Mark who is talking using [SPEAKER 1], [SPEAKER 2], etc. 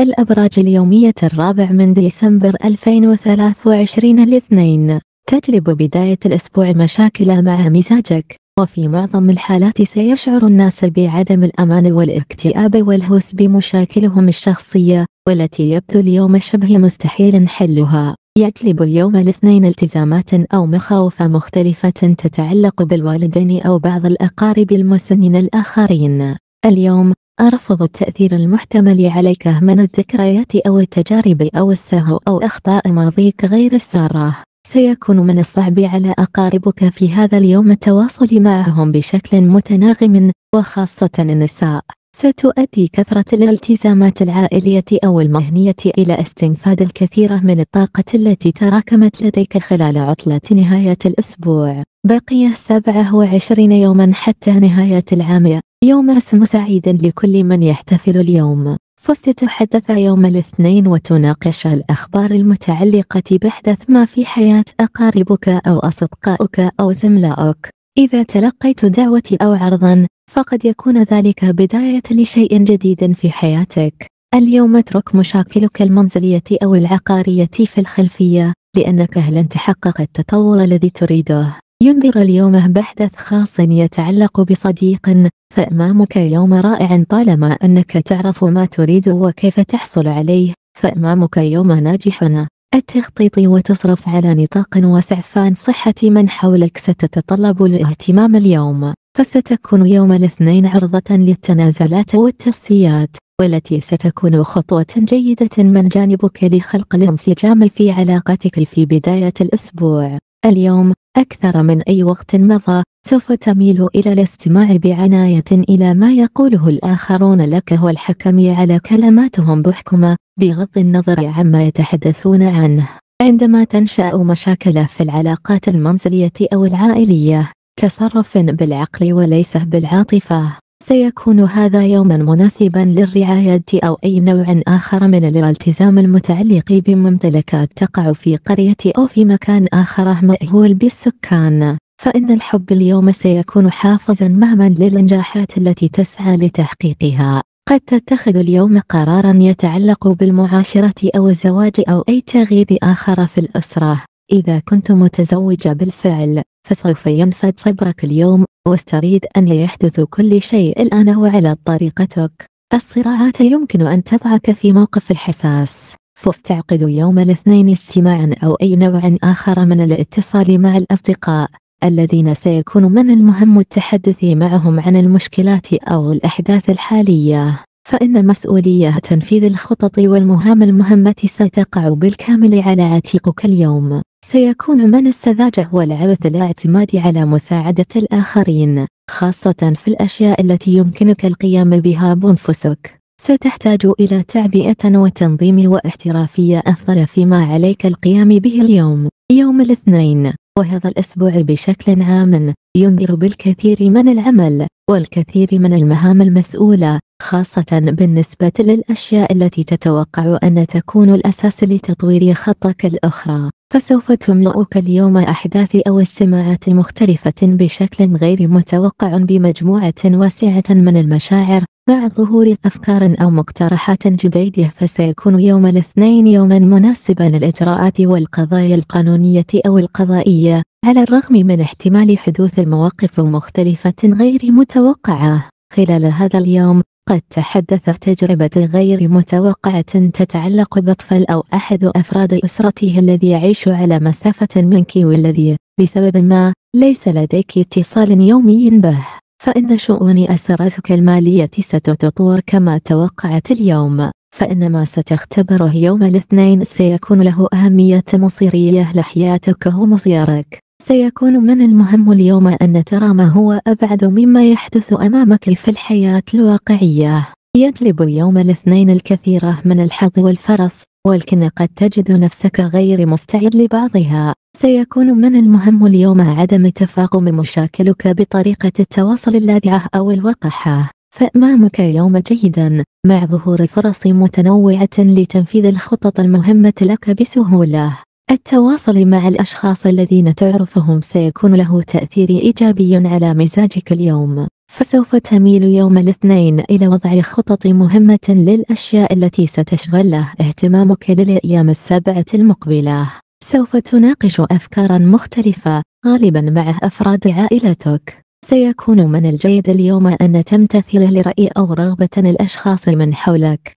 [SPEAKER 1] الأبراج اليومية الرابع من ديسمبر 2023 الاثنين تجلب بداية الأسبوع مشاكل مع مزاجك وفي معظم الحالات سيشعر الناس بعدم الأمان والاكتئاب والهوس بمشاكلهم الشخصية والتي يبدو اليوم شبه مستحيل حلها يجلب اليوم الاثنين التزامات أو مخاوف مختلفة تتعلق بالوالدين أو بعض الأقارب المسنين الآخرين اليوم أرفض التأثير المحتمل عليك من الذكريات أو التجارب أو السهو أو أخطاء ماضيك غير السارة سيكون من الصعب على أقاربك في هذا اليوم التواصل معهم بشكل متناغم وخاصة النساء ستؤدي كثرة الالتزامات العائلية أو المهنية إلى استنفاد الكثير من الطاقة التي تراكمت لديك خلال عطلة نهاية الأسبوع بقي 27 يوما حتى نهاية العام يوم اسم سعيد لكل من يحتفل اليوم فستتحدث يوم الاثنين وتناقش الأخبار المتعلقة بحدث ما في حياة أقاربك أو أصدقائك أو زملائك إذا تلقيت دعوة أو عرضا فقد يكون ذلك بداية لشيء جديد في حياتك اليوم اترك مشاكلك المنزلية أو العقارية في الخلفية لأنك لن تحقق التطور الذي تريده ينذر اليوم بحدث خاص يتعلق بصديق فأمامك يوم رائع طالما أنك تعرف ما تريد وكيف تحصل عليه فأمامك يوم ناجح التخطيط وتصرف على نطاق واسع فان صحة من حولك ستتطلب الاهتمام اليوم فستكون يوم الاثنين عرضة للتنازلات والتصفيات والتي ستكون خطوة جيدة من جانبك لخلق الانسجام في علاقتك في بداية الأسبوع اليوم أكثر من أي وقت مضى سوف تميل إلى الاستماع بعناية إلى ما يقوله الآخرون لك والحكم على كلماتهم بحكمة بغض النظر عما يتحدثون عنه عندما تنشأ مشاكل في العلاقات المنزلية أو العائلية تصرف بالعقل وليس بالعاطفة سيكون هذا يوما مناسبا للرعاية أو أي نوع آخر من الالتزام المتعلق بممتلكات تقع في قرية أو في مكان آخر مأهول بالسكان فإن الحب اليوم سيكون حافزا مهما للنجاحات التي تسعى لتحقيقها قد تتخذ اليوم قرارا يتعلق بالمعاشرة أو الزواج أو أي تغيير آخر في الأسرة إذا كنت متزوجة بالفعل فسوف ينفد صبرك اليوم واستريد أن يحدث كل شيء الآن وعلى طريقتك الصراعات يمكن أن تضعك في موقف الحساس فاستعقد يوم الاثنين اجتماعا أو أي نوع آخر من الاتصال مع الأصدقاء الذين سيكون من المهم التحدث معهم عن المشكلات أو الأحداث الحالية فإن مسؤولية تنفيذ الخطط والمهام المهمة ستقع بالكامل على عاتقك اليوم سيكون من السذاجة والعبث الاعتماد على مساعدة الآخرين خاصة في الأشياء التي يمكنك القيام بها بأنفسك ستحتاج إلى تعبئة وتنظيم واحترافية أفضل فيما عليك القيام به اليوم يوم الاثنين وهذا الأسبوع بشكل عام ينذر بالكثير من العمل والكثير من المهام المسؤولة خاصة بالنسبة للأشياء التي تتوقع أن تكون الأساس لتطوير خطك الأخرى فسوف تملؤك اليوم أحداث أو اجتماعات مختلفة بشكل غير متوقع بمجموعة واسعة من المشاعر مع ظهور أفكار أو مقترحات جديدة فسيكون يوم الاثنين يوما مناسبا للإجراءات والقضايا القانونية أو القضائية على الرغم من احتمال حدوث المواقف مختلفة غير متوقعة خلال هذا اليوم قد تحدثت تجربة غير متوقعة تتعلق بطفل أو أحد أفراد أسرته الذي يعيش على مسافة منك والذي لسبب ما ليس لديك اتصال يومي به فإن شؤون أسرتك المالية ستتطور كما توقعت اليوم فإن ما ستختبره يوم الاثنين سيكون له أهمية مصيرية لحياتك ومصيرك سيكون من المهم اليوم أن ترى ما هو أبعد مما يحدث أمامك في الحياة الواقعية يجلب يوم الاثنين الكثير من الحظ والفرص ولكن قد تجد نفسك غير مستعد لبعضها سيكون من المهم اليوم عدم تفاقم مشاكلك بطريقة التواصل اللاذعة أو الوقحة فأمامك يوم جيدا مع ظهور فرص متنوعة لتنفيذ الخطط المهمة لك بسهولة التواصل مع الأشخاص الذين تعرفهم سيكون له تأثير إيجابي على مزاجك اليوم فسوف تميل يوم الاثنين إلى وضع خطط مهمة للأشياء التي ستشغل له اهتمامك للأيام السبعة المقبلة سوف تناقش أفكارا مختلفة غالبا مع أفراد عائلتك سيكون من الجيد اليوم أن تمتثل لرأي أو رغبة الأشخاص من حولك